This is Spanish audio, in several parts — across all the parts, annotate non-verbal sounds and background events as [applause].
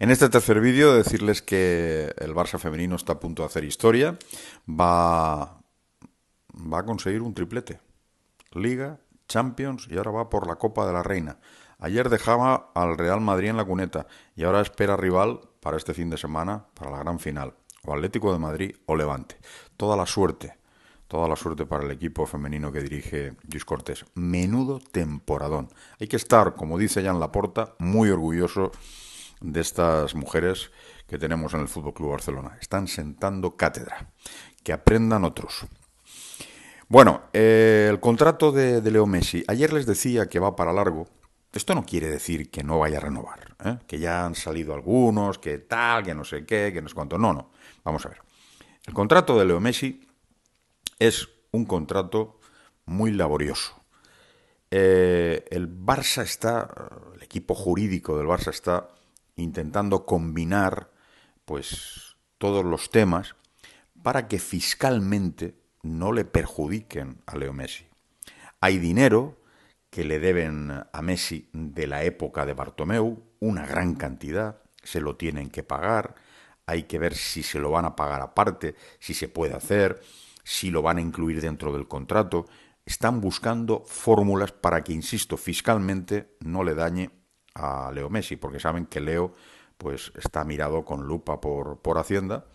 En este tercer vídeo decirles que el Barça femenino está a punto de hacer historia. Va, va a conseguir un triplete. Liga, Champions y ahora va por la Copa de la Reina. Ayer dejaba al Real Madrid en la cuneta y ahora espera rival para este fin de semana, para la gran final. O Atlético de Madrid o Levante. Toda la suerte, toda la suerte para el equipo femenino que dirige Luis Cortés. Menudo temporadón. Hay que estar, como dice la Laporta, muy orgulloso de estas mujeres que tenemos en el Fútbol Club Barcelona. Están sentando cátedra. Que aprendan otros. Bueno, eh, el contrato de, Leo Messi. Ayer les decía que va para largo. Esto no quiere decir que no vaya a renovar, ¿eh? que ya han salido algunos, que tal, que no sé qué, que no sé cuánto. No, no. Vamos a ver. El contrato de Leo Messi es un contrato muy laborioso. Eh, el Barça está, el equipo jurídico del Barça está intentando combinar pues todos los temas para que fiscalmente no le perjudiquen a Leo Messi. Hay dinero que le deben a Messi de la época de Bartomeu, una gran cantidad, se lo tienen que pagar, hay que ver si se lo van a pagar aparte, si se puede hacer, si lo van a incluir dentro del contrato. Están buscando fórmulas para que, insisto, fiscalmente no le dañe a Leo Messi, porque saben que Leo pues está mirado con lupa por, por Hacienda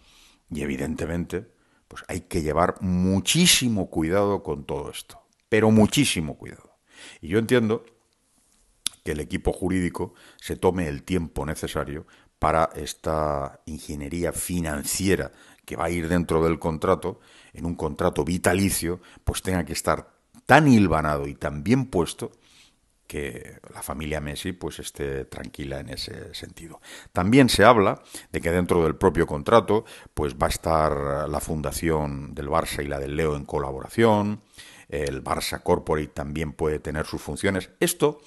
y evidentemente pues hay que llevar muchísimo cuidado con todo esto, pero muchísimo cuidado. Y yo entiendo que el equipo jurídico se tome el tiempo necesario para esta ingeniería financiera que va a ir dentro del contrato, en un contrato vitalicio, pues tenga que estar tan hilvanado y tan bien puesto que la familia Messi pues esté tranquila en ese sentido. También se habla de que dentro del propio contrato pues va a estar la fundación del Barça y la del Leo en colaboración, el Barça Corporate también puede tener sus funciones. Esto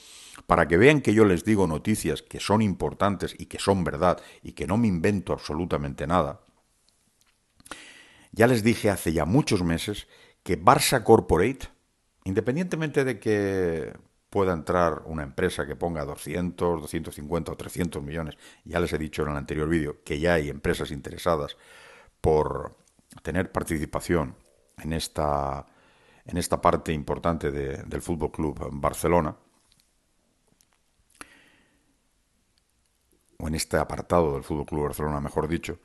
para que vean que yo les digo noticias que son importantes y que son verdad y que no me invento absolutamente nada. Ya les dije hace ya muchos meses que Barça Corporate, independientemente de que pueda entrar una empresa que ponga 200, 250 o 300 millones, ya les he dicho en el anterior vídeo que ya hay empresas interesadas por tener participación en esta, en esta parte importante del Fútbol Club Barcelona, o en este apartado del Fútbol Club Barcelona, mejor dicho,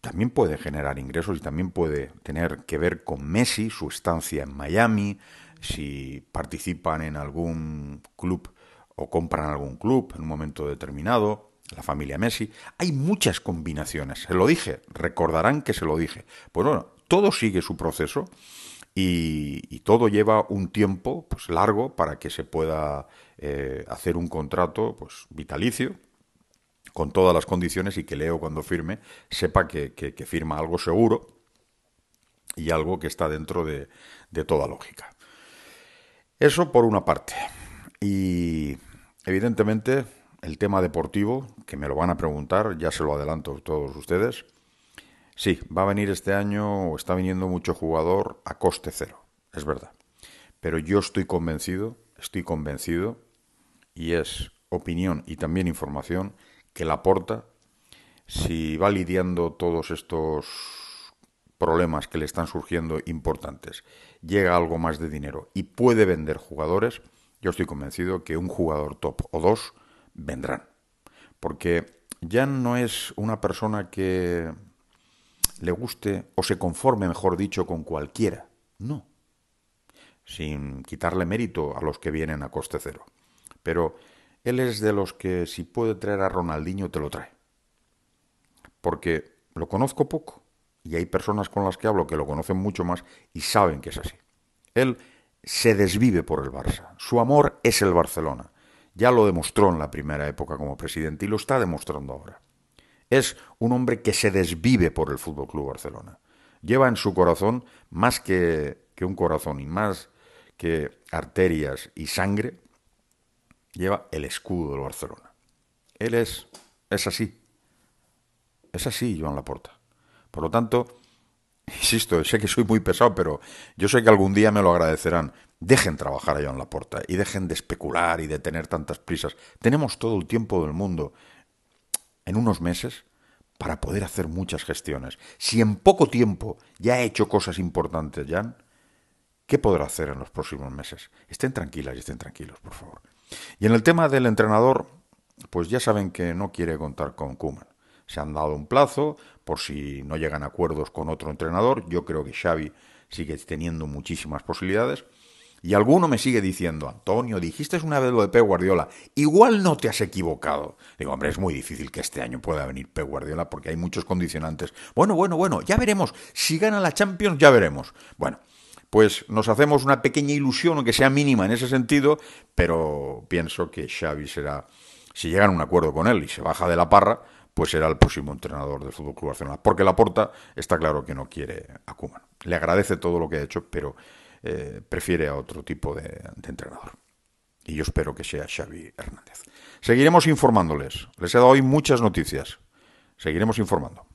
también puede generar ingresos y también puede tener que ver con Messi, su estancia en Miami, si participan en algún club o compran algún club en un momento determinado, la familia Messi. Hay muchas combinaciones. Se lo dije, recordarán que se lo dije. Pues bueno, todo sigue su proceso y, todo lleva un tiempo pues, largo para que se pueda eh, hacer un contrato pues, vitalicio con todas las condiciones y que Leo cuando firme sepa que, firma algo seguro y algo que está dentro de, de toda lógica. Eso por una parte. Y evidentemente el tema deportivo, que me lo van a preguntar, ya se lo adelanto a todos ustedes. Sí, va a venir este año, está viniendo mucho jugador a coste cero, es verdad. Pero yo estoy convencido, estoy convencido, y es opinión y también información, que la aporta, si va lidiando todos estos problemas que le están surgiendo importantes, llega algo más de dinero y puede vender jugadores, yo estoy convencido que un jugador top o dos vendrán. Porque ya no es una persona que le guste o se conforme, mejor dicho, con cualquiera. No. Sin quitarle mérito a los que vienen a coste cero. Pero él es de los que si puede traer a Ronaldinho te lo trae. Porque lo conozco poco y hay personas con las que hablo que lo conocen mucho más y saben que es así. Él se desvive por el Barça. Su amor es el Barcelona. Ya lo demostró en la primera época como presidente y lo está demostrando ahora. Es un hombre que se desvive por el Fútbol Club Barcelona. Lleva en su corazón más que, que un corazón y más que arterias y sangre, lleva el escudo del Barcelona. Él es, es así. Es así, Joan Laporta. Por lo tanto, [laughs] insisto, sé que soy muy pesado, pero yo sé que algún día me lo agradecerán. Dejen trabajar a Joan Laporta y dejen de especular y de tener tantas prisas. Tenemos todo el tiempo del mundo en unos meses para poder hacer muchas gestiones. Si en poco tiempo ya he hecho cosas importantes, Jan, ¿Qué podrá hacer en los próximos meses? Estén tranquilas y estén tranquilos, por favor. Y en el tema del entrenador, pues ya saben que no quiere contar con Kuman. Se han dado un plazo por si no llegan acuerdos con otro entrenador. Yo creo que Xavi sigue teniendo muchísimas posibilidades. Y alguno me sigue diciendo, Antonio, dijiste una vez lo de Pep Guardiola, igual no te has equivocado. Digo, hombre, es muy difícil que este año pueda venir Pep Guardiola porque hay muchos condicionantes. Bueno, bueno, bueno, ya veremos. Si gana la Champions, ya veremos. Bueno, pues nos hacemos una pequeña ilusión, aunque sea mínima en ese sentido, pero pienso que Xavi será, si llegan a un acuerdo con él y se baja de la parra, pues será el próximo entrenador del Fútbol Club Barcelona. Porque Laporta está claro que no quiere a Kuman. Le agradece todo lo que ha hecho, pero eh, prefiere a otro tipo de entrenador. Y yo espero que sea Xavi Hernández. Seguiremos informándoles. Les he dado hoy muchas noticias. Seguiremos informando.